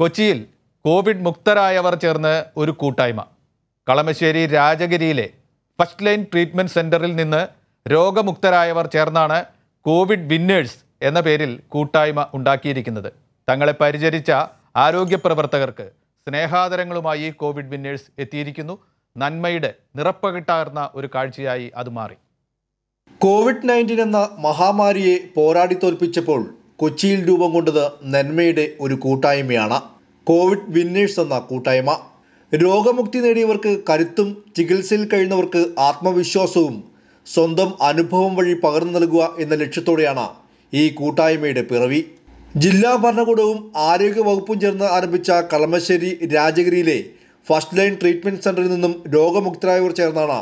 കൊച്ചിയിൽ കോവിഡ് മുക്തരായവർ ചേർന്ന് ഒരു കൂട്ടായ്മ കളമശ്ശേരി രാജഗിരിയിലെ ഫസ്റ്റ് ലൈൻ ട്രീറ്റ്മെൻറ്റ് സെൻറ്ററിൽ നിന്ന് രോഗമുക്തരായവർ ചേർന്നാണ് കോവിഡ് വിന്നേഴ്സ് എന്ന പേരിൽ കൂട്ടായ്മ ഉണ്ടാക്കിയിരിക്കുന്നത് തങ്ങളെ പരിചരിച്ച ആരോഗ്യ പ്രവർത്തകർക്ക് സ്നേഹാദരങ്ങളുമായി കോവിഡ് വിന്നേഴ്സ് എത്തിയിരിക്കുന്നു നന്മയുടെ നിറപ്പകിട്ടാർന്ന ഒരു കാഴ്ചയായി അത് മാറി കോവിഡ് നയൻറ്റീൻ എന്ന മഹാമാരിയെ പോരാടി തോൽപ്പിച്ചപ്പോൾ കൊച്ചിയിൽ രൂപം കൊണ്ടത് നന്മയുടെ ഒരു കൂട്ടായ്മയാണ് കോവിഡ് വിന്നേഴ്സ് എന്ന കൂട്ടായ്മ രോഗമുക്തി നേടിയവർക്ക് കരുത്തും ചികിത്സയിൽ കഴിയുന്നവർക്ക് ആത്മവിശ്വാസവും സ്വന്തം അനുഭവം വഴി പകർന്നു നൽകുക എന്ന ലക്ഷ്യത്തോടെയാണ് ഈ കൂട്ടായ്മയുടെ പിറവി ജില്ലാ ഭരണകൂടവും ആരോഗ്യ വകുപ്പും ചേർന്ന് ആരംഭിച്ച കളമശ്ശേരി രാജഗിരിയിലെ ഫസ്റ്റ് ലൈൻ ട്രീറ്റ്മെൻറ്റ് സെൻ്ററിൽ നിന്നും രോഗമുക്തരായവർ ചേർന്നാണ്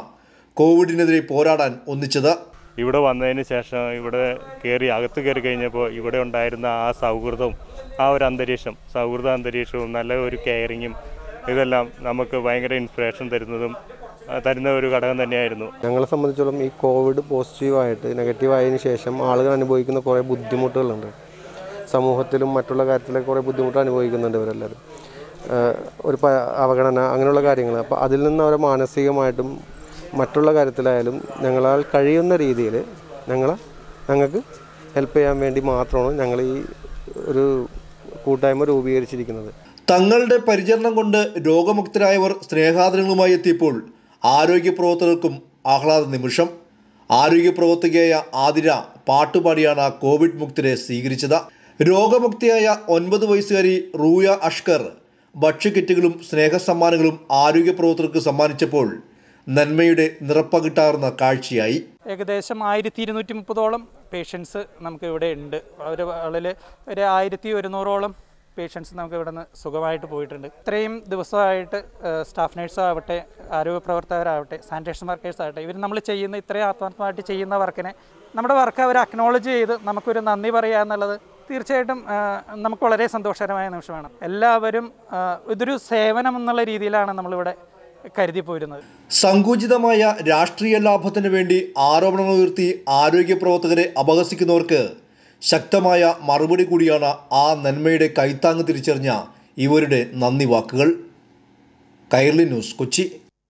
കോവിഡിനെതിരെ പോരാടാൻ ഒന്നിച്ചത് ഇവിടെ വന്നതിന് ശേഷം ഇവിടെ കയറി അകത്ത് കയറി കഴിഞ്ഞപ്പോൾ ഇവിടെ ഉണ്ടായിരുന്ന ആ സൗഹൃദവും ആ ഒരു അന്തരീക്ഷം സൗഹൃദ അന്തരീക്ഷവും നല്ല ഒരു കെയറിങ്ങും ഇതെല്ലാം നമുക്ക് ഭയങ്കര ഇൻസ്പിറേഷൻ തരുന്നതും തരുന്ന ഒരു ഘടകം തന്നെയായിരുന്നു ഞങ്ങളെ സംബന്ധിച്ചോളം ഈ കോവിഡ് പോസിറ്റീവായിട്ട് ആയതിനു ശേഷം ആളുകൾ അനുഭവിക്കുന്ന കുറേ ബുദ്ധിമുട്ടുകളുണ്ട് സമൂഹത്തിലും മറ്റുള്ള കാര്യത്തിലൊക്കെ കുറേ ബുദ്ധിമുട്ട് അനുഭവിക്കുന്നുണ്ട് ഇവരെല്ലാവരും ഒരു അവഗണന അങ്ങനെയുള്ള കാര്യങ്ങൾ അപ്പോൾ അതിൽ നിന്ന് അവരെ മാനസികമായിട്ടും മറ്റുള്ള കാര്യത്തിലായാലും ഞങ്ങളാൽ കഴിയുന്ന രീതിയിൽ ഞങ്ങളെ ഞങ്ങൾക്ക് ഹെൽപ്പ് ചെയ്യാൻ വേണ്ടി മാത്രമാണ് ഞങ്ങൾ ഈ ഒരു കൂട്ടായ്മ രൂപീകരിച്ചിരിക്കുന്നത് തങ്ങളുടെ പരിചരണം കൊണ്ട് രോഗമുക്തരായവർ സ്നേഹാദരങ്ങളുമായി എത്തിയപ്പോൾ ആരോഗ്യ പ്രവർത്തകർക്കും ആഹ്ലാദ നിമിഷം ആരോഗ്യ പ്രവർത്തകയായ ആതിര പാട്ടുപാടിയാണ് കോവിഡ് മുക്തരെ സ്വീകരിച്ചത് രോഗമുക്തിയായ ഒൻപത് വയസ്സുകാരി റൂയ അഷ്കർ ഭക്ഷ്യക്കിറ്റുകളും സ്നേഹസമ്മാനങ്ങളും ആരോഗ്യ പ്രവർത്തകർക്ക് സമ്മാനിച്ചപ്പോൾ നന്മയുടെ നിറപ്പകിട്ടാർന്ന കാഴ്ചയായി ഏകദേശം ആയിരത്തി ഇരുന്നൂറ്റി മുപ്പതോളം പേഷ്യൻസ് നമുക്ക് ഇവിടെ ഉണ്ട് ഒരു ആളിൽ ഒരു ആയിരത്തി ഒരുന്നൂറോളം പേഷ്യൻസ് നമുക്ക് ഇവിടെ നിന്ന് സുഖമായിട്ട് പോയിട്ടുണ്ട് ഇത്രയും ദിവസമായിട്ട് സ്റ്റാഫ് നേഴ്സോ ആവട്ടെ പ്രവർത്തകരാവട്ടെ സാനിറ്റേഷൻ വർക്കേഴ്സ് ആവട്ടെ ഇവർ നമ്മൾ ചെയ്യുന്ന ഇത്രയും ആത്മാർത്ഥമായിട്ട് ചെയ്യുന്ന വർക്കിനെ നമ്മുടെ വർക്ക് അവർ അക്നോളജ് ചെയ്ത് നമുക്കൊരു നന്ദി പറയുക എന്നുള്ളത് തീർച്ചയായിട്ടും നമുക്ക് വളരെ സന്തോഷകരമായ നിമിഷമാണ് എല്ലാവരും ഇതൊരു സേവനം എന്നുള്ള രീതിയിലാണ് നമ്മളിവിടെ കരുതിപ്പോയിരുന്നത് സങ്കുചിതമായ രാഷ്ട്രീയ ലാഭത്തിന് വേണ്ടി ആരോപണങ്ങൾ ഉയർത്തി ആരോഗ്യ പ്രവർത്തകരെ അപഹസിക്കുന്നവർക്ക് ശക്തമായ മറുപടി കൂടിയാണ് ആ നന്മയുടെ കൈത്താങ്ങ് തിരിച്ചറിഞ്ഞ ഇവരുടെ നന്ദി വാക്കുകൾ കൈർലി ന്യൂസ് കൊച്ചി